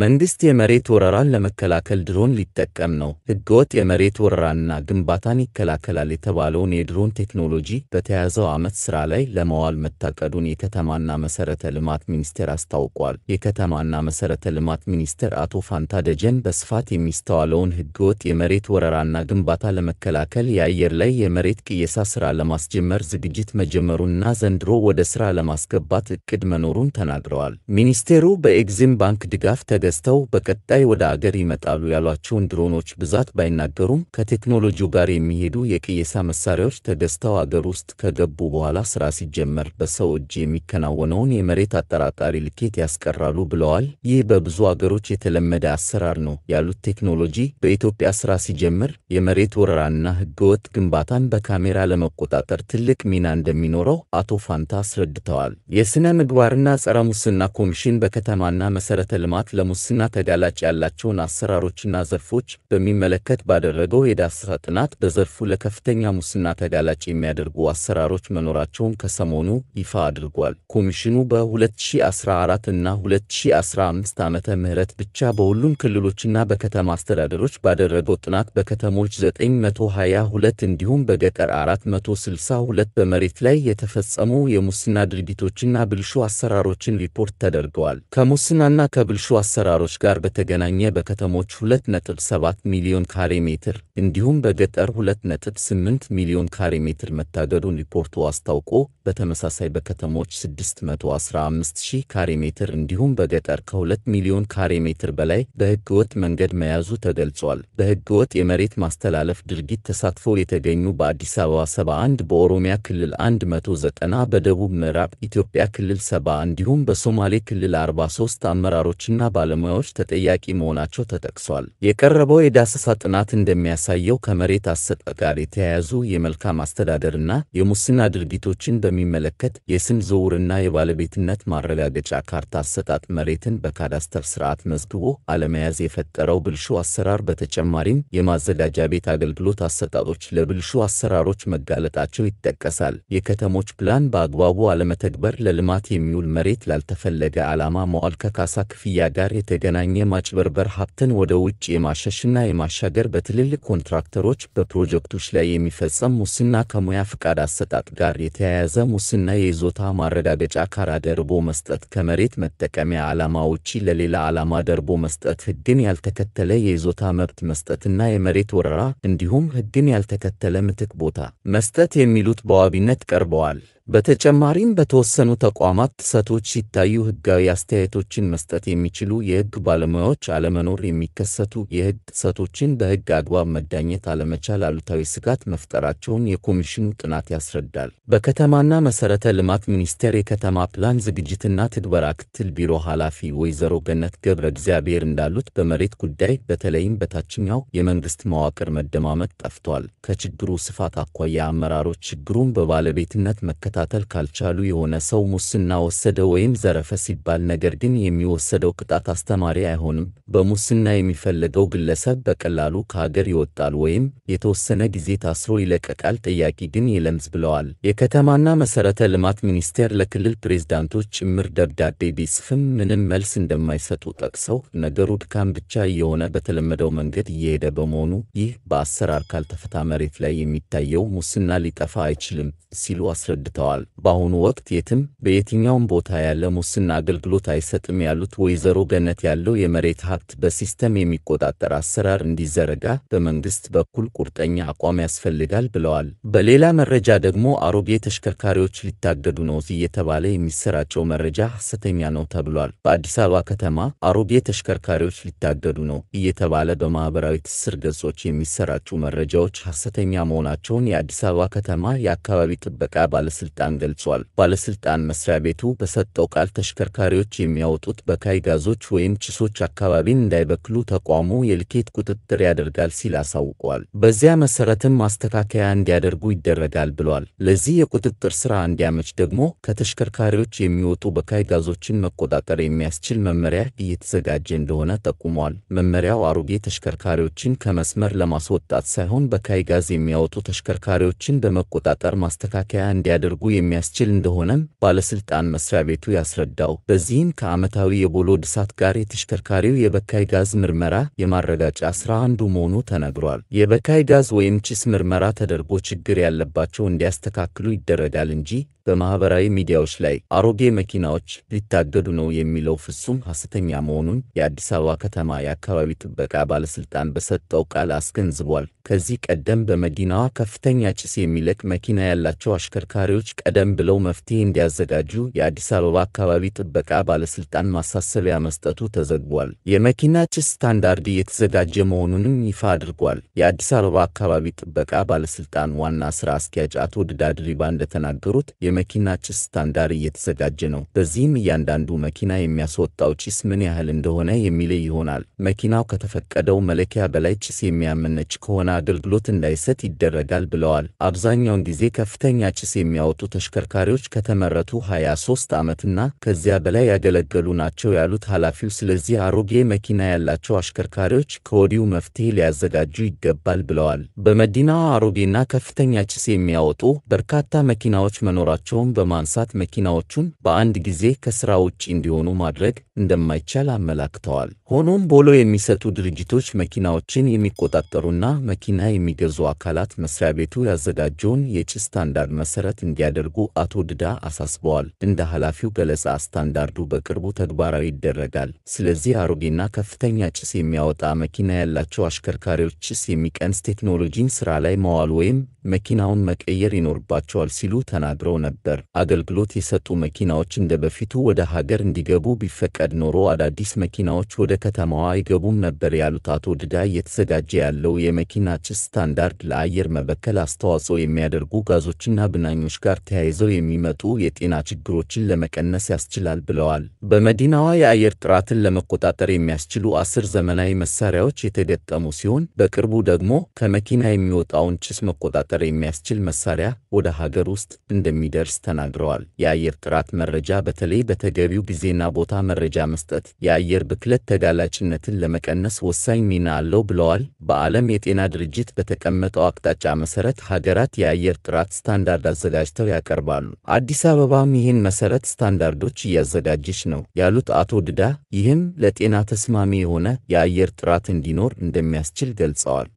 መንግስት የመሬት ወረራን ለመከላከል ድሮን ሊጠቀም ነው። ሕገወጥ የመሬት ወረራንና ግንባታን ይከላከላል የተባለውን የድሮን ቴክኖሎጂ በተያዘው ዓመት ሥራ ላይ ለመዋል መታቀዱን የከተማና መሠረተ ልማት ሚኒስቴር አስታውቋል። የከተማና መሠረተ ልማት ሚኒስቴር አቶ ፋንታ ደጀን በስፋት የሚስተዋለውን ሕገወጥ የመሬት ወረራና ግንባታ ለመከላከል የአየር ላይ የመሬት ቅየሳ ሥራ ለማስጀመር ዝግጅት መጀመሩንና ዘንድሮ ወደ ሥራ ለማስገባት እቅድ መኖሩን ተናግረዋል። ሚኒስቴሩ በኤግዚም ባንክ ድጋፍ ተ ተገዝተው በቀጣይ ወደ አገር ይመጣሉ ያሏቸውን ድሮኖች ብዛት ባይናገሩም ከቴክኖሎጂው ጋር የሚሄዱ የቅየሳ መሳሪያዎች ተገዝተው አገር ውስጥ ከገቡ በኋላ ስራ ሲጀመር በሰው እጅ የሚከናወነውን የመሬት አጠራጣሪ ልኬት ያስቀራሉ ብለዋል። ይህ በብዙ አገሮች የተለመደ አሰራር ነው ያሉት ቴክኖሎጂ በኢትዮጵያ ስራ ሲጀምር የመሬት ወረራና ህገወጥ ግንባታን በካሜራ ለመቆጣጠር ትልቅ ሚና እንደሚኖረው አቶ ፋንታ አስረድተዋል። የሥነ ምግባርና ጸረ ሙስና ኮሚሽን በከተማና መሠረተ ልማት ለሙ ለሙስና ተጋላጭ ያላቸውን አሰራሮችና ዘርፎች በሚመለከት ባደረገው የዳሰሳ ጥናት በዘርፉ ለከፍተኛ ሙስና ተጋላጭ የሚያደርጉ አሰራሮች መኖራቸውን ከሰሞኑ ይፋ አድርጓል። ኮሚሽኑ በ2014 እና 2015 ዓመተ ምህረት ብቻ በሁሉም ክልሎችና በከተማ አስተዳደሮች ባደረገው ጥናት በከተሞች 922 እንዲሁም በገጠር 462 በመሬት ላይ የተፈጸሙ የሙስና ድርጊቶችና ብልሹ አሰራሮችን ሪፖርት ተደርገዋል። ከሙስናና ከብልሹ አሰራሮች ጋር በተገናኘ በከተሞች 2.7 ሚሊዮን ካሬ ሜትር እንዲሁም በገጠር 2.8 ሚሊዮን ካሬ ሜትር መታገዱን ሪፖርቱ አስታውቆ በተመሳሳይ በከተሞች 615000 ካሬ ሜትር እንዲሁም በገጠር ከ2 ሚሊዮን ካሬ ሜትር በላይ በህገወጥ መንገድ መያዙ ተገልጿል። በህገወጥ የመሬት ማስተላለፍ ድርጊት ተሳትፎ የተገኙ በአዲስ አበባ 71፣ በኦሮሚያ ክልል 190፣ በደቡብ ምዕራብ ኢትዮጵያ ክልል 70 እንዲሁም በሶማሌ ክልል 43 አመራሮችና ባለሙያዎች ተጠያቂ መሆናቸው ተጠቅሷል። የቀረበው የዳሰሳ ጥናት እንደሚያሳየው ከመሬት አሰጠ ጋር የተያያዙ የመልካም አስተዳደርና የሙስና ድርጊቶችን በሚመለከት የስም ዝውውርና የባለቤትነት ማረጋገጫ ካርታ አሰጣጥ መሬትን በካዳስተር ስርዓት መዝግቦ አለመያዝ የፈጠረው ብልሹ አሰራር በተጨማሪም የማዘጋጃ ቤት አገልግሎት አሰጣጦች ለብልሹ አሰራሮች መጋለጣቸው ይጠቀሳል። የከተሞች ፕላን በአግባቡ አለመተግበር፣ ለልማት የሚውል መሬት ላልተፈለገ ዓላማ መዋል ከካሳ ክፍያ ጋር የተገናኘ ማጭበርበር ሀብትን ወደ ውጭ የማሸሽና የማሻገር በትልልቅ ኮንትራክተሮች በፕሮጀክቶች ላይ የሚፈጸም ሙስና ከሙያ ፍቃድ አሰጣጥ ጋር የተያያዘ ሙስና የይዞታ ማረጋገጫ ካራ ደርቦ መስጠት ከመሬት መጠቀሚያ ዓላማ ውጪ ለሌላ ዓላማ ደርቦ መስጠት ህግን ያልተከተለ የይዞታ መብት መስጠትና የመሬት ወረራ እንዲሁም ህግን ያልተከተለ ምትክ ቦታ መስጠት የሚሉት በዋቢነት ቀርበዋል። በተጨማሪም በተወሰኑ ተቋማት ጥሰቶች ሲታዩ ሕጋዊ አስተያየቶችን መስጠት የሚችሉ የሕግ ባለሙያዎች አለመኖር፣ የሚከሰቱ የሕግ ጥሰቶችን በሕግ አግባብ መዳኘት አለመቻል አሉታዊ ስጋት መፍጠራቸውን የኮሚሽኑ ጥናት ያስረዳል። በከተማና መሠረተ ልማት ሚኒስቴር የከተማ ፕላን ዝግጅትና ትግበራ ክትል ቢሮ ኃላፊ ወይዘሮ ገነት ገብረ እግዚአብሔር እንዳሉት በመሬት ጉዳይ በተለይም በታችኛው የመንግስት መዋቅር መደማመጥ ጠፍቷል። ከችግሩ ስፋት አኳያ አመራሮች ችግሩን በባለቤትነት መከታ መከታተል ካልቻሉ የሆነ ሰው ሙስና ወሰደ ወይም ዘረፈ ሲባል ነገር ግን የሚወሰደው ቅጣት አስተማሪ አይሆንም። በሙስና የሚፈለገው ግለሰብ በቀላሉ ከሀገር ይወጣል ወይም የተወሰነ ጊዜ ታስሮ ይለቀቃል። ጥያቄ ግን የለምዝ ብለዋል። የከተማና መሰረተ ልማት ሚኒስቴር ለክልል ፕሬዝዳንቶች ጭምር ደብዳቤ ቢጽፍም ምንም መልስ እንደማይሰጡ ጠቅሰው ነገሩ ድካም ብቻ እየሆነ በተለመደው መንገድ እየሄደ በመሆኑ ይህ በአሰራር ካልተፈታ መሬት ላይ የሚታየው ሙስና ሊጠፋ አይችልም ሲሉ አስረድተዋል። ተሰማርተዋል። በአሁኑ ወቅት የትም በየትኛውም ቦታ ያለ ሙስና አገልግሎት አይሰጥም ያሉት ወይዘሮ ገነት ያለው የመሬት ሀብት በሲስተም የሚቆጣጠር አሰራር እንዲዘረጋ በመንግስት በኩል ቁርጠኛ አቋም ያስፈልጋል ብለዋል። በሌላ መረጃ ደግሞ አሮጌ ተሽከርካሪዎች ሊታገዱ ነው እየተባለ የሚሰራጨው መረጃ ሐሰተኛ ነው ተብሏል። በአዲስ አበባ ከተማ አሮጌ ተሽከርካሪዎች ሊታገዱ ነው እየተባለ በማህበራዊ ትስስር ገጾች የሚሰራጩ መረጃዎች ሐሰተኛ መሆናቸውን የአዲስ አበባ ከተማ የአካባቢ ጥበቃ ባለስልጣ ባለስልጣን ገልጿል። ባለስልጣን መስሪያ ቤቱ በሰጠው ቃል ተሽከርካሪዎች የሚያወጡት በካይ ጋዞች ወይም ጭሶች አካባቢን እንዳይበክሉ ተቋሙ የልኬት ቁጥጥር ያደርጋል ሲል አሳውቋል። በዚያ መሰረትም ማስተካከያ እንዲያደርጉ ይደረጋል ብሏል። ለዚህ የቁጥጥር ስራ እንዲያመች ደግሞ ከተሽከርካሪዎች የሚወጡ በካይ ጋዞችን መቆጣጠር የሚያስችል መመሪያ እየተዘጋጀ እንደሆነ ጠቁሟል። መመሪያው አሮጌ ተሽከርካሪዎችን ከመስመር ለማስወጣት ሳይሆን በካይ ጋዝ የሚያወጡ ተሽከርካሪዎችን በመቆጣጠር ማስተካከያ እንዲያደርጉ እንዲያደርጉ የሚያስችል እንደሆነም ባለስልጣን መስሪያ ቤቱ ያስረዳው። በዚህም ከዓመታዊ የቦሎ ድሳት ጋር የተሽከርካሪው የበካይ ጋዝ ምርመራ የማረጋጫ ስራ አንዱ መሆኑ ተነግሯል። የበካይ ጋዝ ወይም ጭስ ምርመራ ተደርጎ ችግር ያለባቸው እንዲያስተካክሉ ይደረጋል እንጂ በማኅበራዊ ሚዲያዎች ላይ አሮጌ መኪናዎች ሊታገዱ ነው የሚለው ፍጹም ሐሰተኛ መሆኑን የአዲስ አበባ ከተማ የአካባቢ ጥበቃ ባለሥልጣን በሰጠው ቃል አስገንዝቧል። ከዚህ ቀደም በመዲናዋ ከፍተኛ ጭስ የሚለቅ መኪና ያላቸው አሽከርካሪዎች ቀደም ብለው መፍትሄ እንዲያዘጋጁ የአዲስ አበባ አካባቢ ጥበቃ ባለስልጣን ማሳሰቢያ መስጠቱ ተዘግቧል። የመኪና ጭስ ስታንዳርድ እየተዘጋጀ መሆኑንም ይፋ አድርጓል። የአዲስ አበባ አካባቢ ጥበቃ ባለስልጣን ዋና ስራ አስኪያጅ አቶ ድዳ ድሪባ እንደተናገሩት የመኪና ጭስ ስታንዳርድ እየተዘጋጀ ነው። በዚህም እያንዳንዱ መኪና የሚያስወጣው ጭስ ምን ያህል እንደሆነ የሚለይ ይሆናል። መኪናው ከተፈቀደው መለኪያ በላይ ጭስ የሚያመነጭ ከሆነ አገልግሎት እንዳይሰጥ ይደረጋል ብለዋል። አብዛኛውን ጊዜ ከፍተኛ ጭስ የሚያወጡ ተሽከርካሪዎች ከተመረቱ 23 ዓመትና ከዚያ በላይ ያገለገሉ ናቸው ያሉት ኃላፊው፣ ስለዚህ አሮጌ መኪና ያላቸው አሽከርካሪዎች ከወዲሁ መፍትሄ ሊያዘጋጁ ይገባል ብለዋል። በመዲናዋ አሮጌና ከፍተኛ ጭስ የሚያወጡ በርካታ መኪናዎች መኖራቸውን በማንሳት መኪናዎቹን በአንድ ጊዜ ከስራ ውጭ እንዲሆኑ ማድረግ እንደማይቻል አመላክተዋል። ሆኖም ቦሎ የሚሰጡ ድርጅቶች መኪናዎችን የሚቆጣጠሩና መኪና የሚገዙ አካላት መስሪያ ቤቱ ያዘጋጀውን የጭስ ስታንዳርድ መሰረት እንዲያ እንዲያደርጉ አቶ ድዳ አሳስበዋል። እንደ ኃላፊው ገለጻ ስታንዳርዱ በቅርቡ ተግባራዊ ይደረጋል። ስለዚህ አሮጌና ከፍተኛ ጭስ የሚያወጣ መኪና ያላቸው አሽከርካሪዎች ጭስ የሚቀንስ ቴክኖሎጂን ስራ ላይ መዋል ወይም መኪናውን መቀየር ይኖርባቸዋል ሲሉ ተናግረው ነበር። አገልግሎት የሰጡ መኪናዎች እንደ በፊቱ ወደ ሀገር እንዲገቡ ቢፈቀድ ኖሮ አዳዲስ መኪናዎች ወደ ከተማዋ አይገቡም ነበር ያሉት አቶ ድዳ እየተዘጋጀ ያለው የመኪና ጭስ ስታንዳርድ ለአየር መበከል አስተዋጽኦ የሚያደርጉ ጋዞችና ብናኞች ጋር ተያይዘው የሚመጡ የጤና ችግሮችን ለመቀነስ ያስችላል ብለዋል። በመዲናዋ የአየር ጥራትን ለመቆጣጠር የሚያስችሉ አስር ዘመናዊ መሳሪያዎች የተገጠሙ ሲሆን በቅርቡ ደግሞ ከመኪና የሚወጣውን ጭስ መቆጣጠር የሚያስችል መሳሪያ ወደ ሀገር ውስጥ እንደሚደርስ ተናግረዋል። የአየር ጥራት መረጃ በተለይ በተገቢው ጊዜና ቦታ መረጃ መስጠት የአየር ብክለት ተጋላጭነትን ለመቀነስ ወሳኝ ሚና አለው ብለዋል። በዓለም የጤና ድርጅት በተቀመጠው አቅጣጫ መሰረት ሀገራት የአየር ጥራት ስታንዳርድ አዘጋጅተው ያቀርባሉ። አዲስ አበባም ይህን መሰረት ስታንዳርዶች እያዘጋጀች ነው ያሉት አቶ ድዳ፣ ይህም ለጤና ተስማሚ የሆነ የአየር ጥራት እንዲኖር እንደሚያስችል ገልጸዋል።